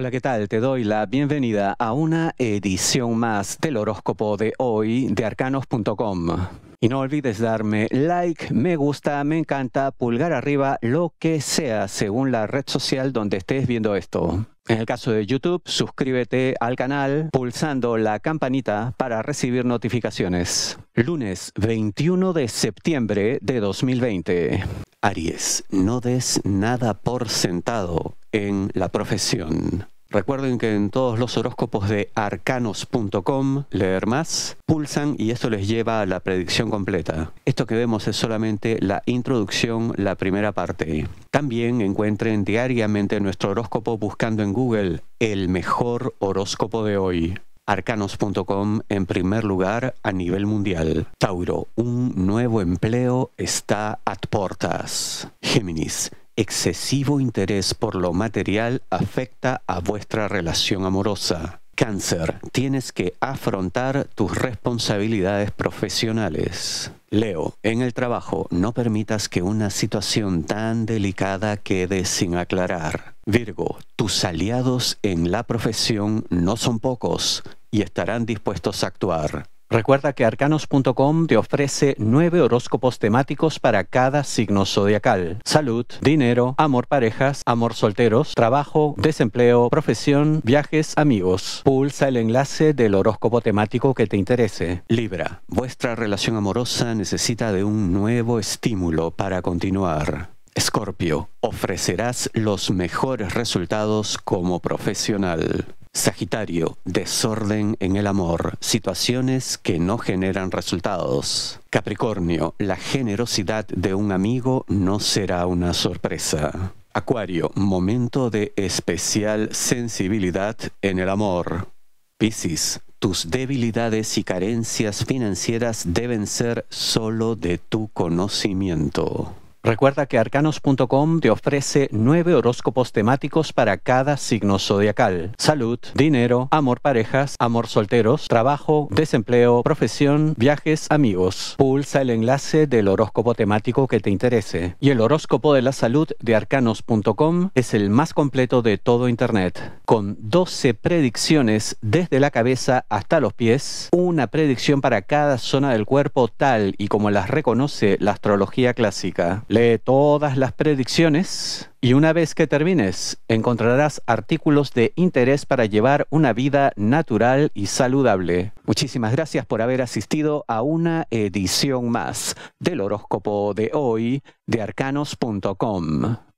Hola, ¿qué tal? Te doy la bienvenida a una edición más del horóscopo de hoy de arcanos.com. Y no olvides darme like, me gusta, me encanta, pulgar arriba, lo que sea, según la red social donde estés viendo esto. En el caso de YouTube, suscríbete al canal pulsando la campanita para recibir notificaciones. Lunes 21 de septiembre de 2020. Aries, no des nada por sentado en la profesión. Recuerden que en todos los horóscopos de arcanos.com, leer más, pulsan y esto les lleva a la predicción completa. Esto que vemos es solamente la introducción, la primera parte. También encuentren diariamente nuestro horóscopo buscando en Google el mejor horóscopo de hoy arcanos.com en primer lugar a nivel mundial. Tauro, un nuevo empleo está a portas. Géminis, excesivo interés por lo material afecta a vuestra relación amorosa. Cáncer, tienes que afrontar tus responsabilidades profesionales. Leo, en el trabajo no permitas que una situación tan delicada quede sin aclarar. Virgo, tus aliados en la profesión no son pocos y estarán dispuestos a actuar. Recuerda que arcanos.com te ofrece nueve horóscopos temáticos para cada signo zodiacal. Salud, dinero, amor parejas, amor solteros, trabajo, desempleo, profesión, viajes, amigos. Pulsa el enlace del horóscopo temático que te interese. Libra, vuestra relación amorosa necesita de un nuevo estímulo para continuar. Escorpio, ofrecerás los mejores resultados como profesional. Sagitario, desorden en el amor, situaciones que no generan resultados. Capricornio, la generosidad de un amigo no será una sorpresa. Acuario, momento de especial sensibilidad en el amor. Piscis, tus debilidades y carencias financieras deben ser solo de tu conocimiento. Recuerda que arcanos.com te ofrece nueve horóscopos temáticos para cada signo zodiacal. Salud, dinero, amor parejas, amor solteros, trabajo, desempleo, profesión, viajes, amigos. Pulsa el enlace del horóscopo temático que te interese. Y el horóscopo de la salud de arcanos.com es el más completo de todo Internet, con 12 predicciones desde la cabeza hasta los pies, una predicción para cada zona del cuerpo tal y como las reconoce la astrología clásica. Lee todas las predicciones y una vez que termines encontrarás artículos de interés para llevar una vida natural y saludable. Muchísimas gracias por haber asistido a una edición más del horóscopo de hoy de arcanos.com.